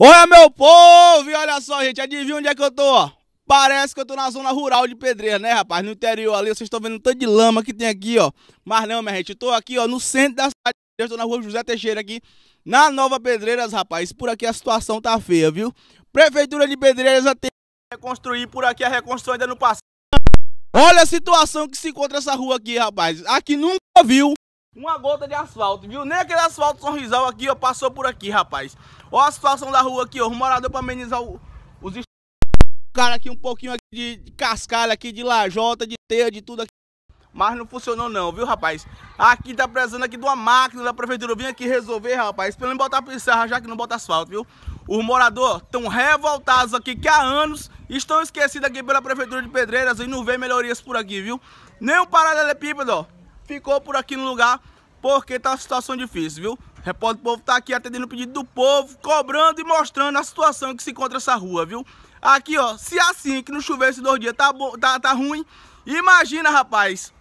Olha, meu povo! E olha só, gente, adivinha onde é que eu tô? Parece que eu tô na zona rural de Pedreira, né, rapaz? No interior ali, vocês estão vendo o tanto de lama que tem aqui, ó. Mas não, minha gente, eu tô aqui, ó, no centro da cidade. Pedreira, tô na rua José Teixeira aqui, na Nova Pedreiras, rapaz. Por aqui a situação tá feia, viu? Prefeitura de Pedreiras tem que reconstruir por aqui, a reconstrução ainda no passado. Olha a situação que se encontra essa rua aqui, rapaz. Aqui nunca viu uma gota de asfalto, viu? Nem aquele asfalto sorrisal aqui, ó, passou por aqui, rapaz. Ó a situação da rua aqui, ó, os moradores pra amenizar o, os cara aqui um pouquinho aqui de, de cascalho aqui, de lajota, de teia, de tudo aqui. Mas não funcionou não, viu, rapaz? Aqui tá precisando aqui de uma máquina da prefeitura vir aqui resolver, rapaz. Pelo menos botar encerrar já que não bota asfalto, viu? Os moradores estão revoltados aqui que há anos estão esquecidos aqui pela prefeitura de Pedreiras e não vê melhorias por aqui, viu? Nem o paralelepípedo, é ó ficou por aqui no lugar, porque tá uma situação difícil, viu? repórter do Povo tá aqui atendendo o pedido do povo, cobrando e mostrando a situação que se encontra essa rua, viu? Aqui, ó, se é assim que não chover esses dois dias tá, tá, tá ruim, imagina, rapaz,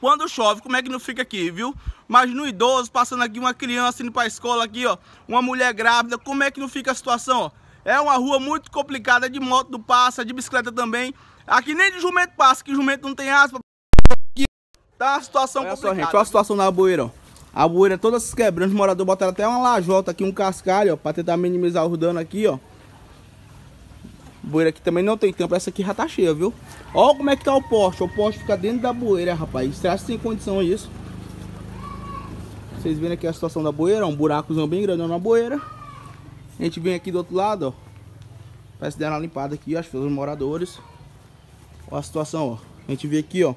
quando chove, como é que não fica aqui, viu? Mas no idoso, passando aqui uma criança indo pra escola aqui, ó, uma mulher grávida, como é que não fica a situação, ó? É uma rua muito complicada, de moto do passa, de bicicleta também. Aqui nem de jumento passa, que jumento não tem aspa. Tá uma situação Olha complicada. Só, gente, olha a situação da bueira, ó. A bueira todas as quebrando, os moradores botaram até uma lajota aqui, um cascalho, ó, pra tentar minimizar os danos aqui, ó. Bueira aqui também não tem tempo, essa aqui já tá cheia, viu? Ó como é que tá o poste, o poste fica dentro da bueira, rapaz. Será que tem condição isso? Vocês vendo aqui a situação da bueira, um buracozão bem grande na bueira. A gente vem aqui do outro lado, ó. Parece deram uma limpada aqui, ó, acho que os moradores. Ó a situação, ó. A gente vê aqui, ó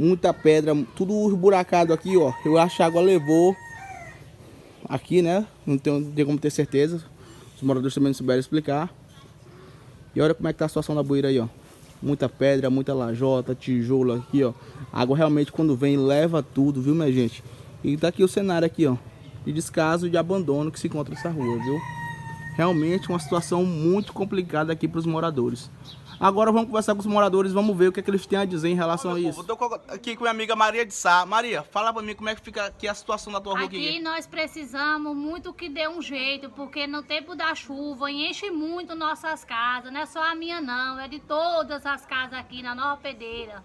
muita pedra, tudo buracado aqui, ó. Eu acho que a água levou aqui, né? Não tenho, tenho como ter certeza. Os moradores também não souberam explicar. E olha como é que tá a situação da bueira aí, ó. Muita pedra, muita lajota, tijolo aqui, ó. A água realmente quando vem leva tudo, viu, minha gente? E tá aqui o cenário aqui, ó. De descaso e de abandono que se encontra essa rua, viu? realmente uma situação muito complicada aqui para os moradores. Agora vamos conversar com os moradores, vamos ver o que, é que eles têm a dizer em relação Olha, a isso. Estou aqui com minha amiga Maria de Sá. Maria, fala para mim como é que fica aqui a situação da tua rua aqui. Aqui nós precisamos muito que dê um jeito, porque no tempo da chuva enche muito nossas casas, não é só a minha não, é de todas as casas aqui na Nova Pedeira.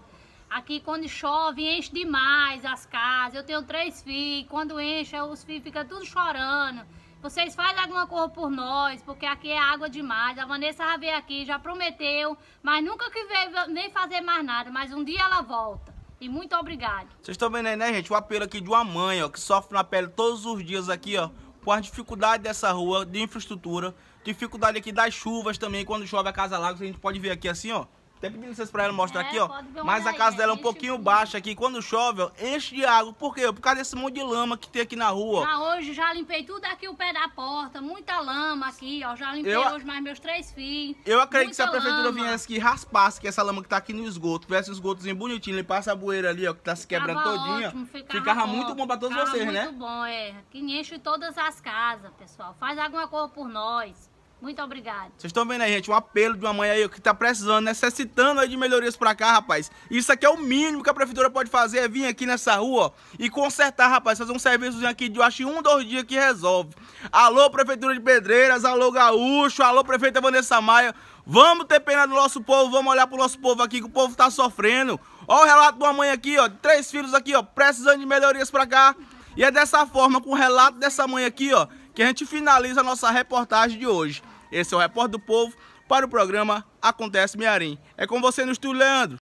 Aqui quando chove enche demais as casas, eu tenho três filhos, quando enche os filhos ficam tudo chorando. Vocês fazem alguma coisa por nós, porque aqui é água demais. A Vanessa já veio aqui, já prometeu, mas nunca que veio nem fazer mais nada. Mas um dia ela volta. E muito obrigado. Vocês estão vendo aí, né, gente? O apelo aqui de uma mãe, ó, que sofre na pele todos os dias aqui, ó, com a dificuldade dessa rua, de infraestrutura, dificuldade aqui das chuvas também, quando chove a casa lago, a gente pode ver aqui assim, ó. Até pedindo vocês pra ela mostrar é, aqui, ó. Mas a casa dela é um pouquinho baixa aqui. Quando chove, ó, enche de água. Por quê? Por causa desse monte de lama que tem aqui na rua. Já hoje já limpei tudo aqui o pé da porta. Muita lama aqui, ó. Já limpei eu... hoje mais meus três filhos. Eu acredito que se a prefeitura lama. viesse aqui raspasse que essa lama que tá aqui no esgoto, tivesse um esgotozinho bonitinho, limpasse a bueira ali, ó, que tá se quebrando Tava todinha. Ótimo, ficava, ficava muito bom pra todos ficava vocês, muito né? Muito bom, é. Que enche todas as casas, pessoal. Faz alguma coisa por nós. Muito obrigado. Vocês estão vendo aí, gente? Um apelo de uma mãe aí que tá precisando, necessitando aí de melhorias pra cá, rapaz. Isso aqui é o mínimo que a prefeitura pode fazer, é vir aqui nessa rua e consertar, rapaz. Fazer um serviçozinho aqui de, eu acho, um, dois dias que resolve. Alô, Prefeitura de Pedreiras, alô, Gaúcho, alô, Prefeita Vanessa Maia. Vamos ter pena do nosso povo, vamos olhar pro nosso povo aqui, que o povo tá sofrendo. Ó o relato de uma mãe aqui, ó, três filhos aqui, ó, precisando de melhorias pra cá. E é dessa forma, com o relato dessa mãe aqui, ó, que a gente finaliza a nossa reportagem de hoje. Esse é o Repórter do Povo para o programa Acontece Mearim. É com você no estúdio, Leandro.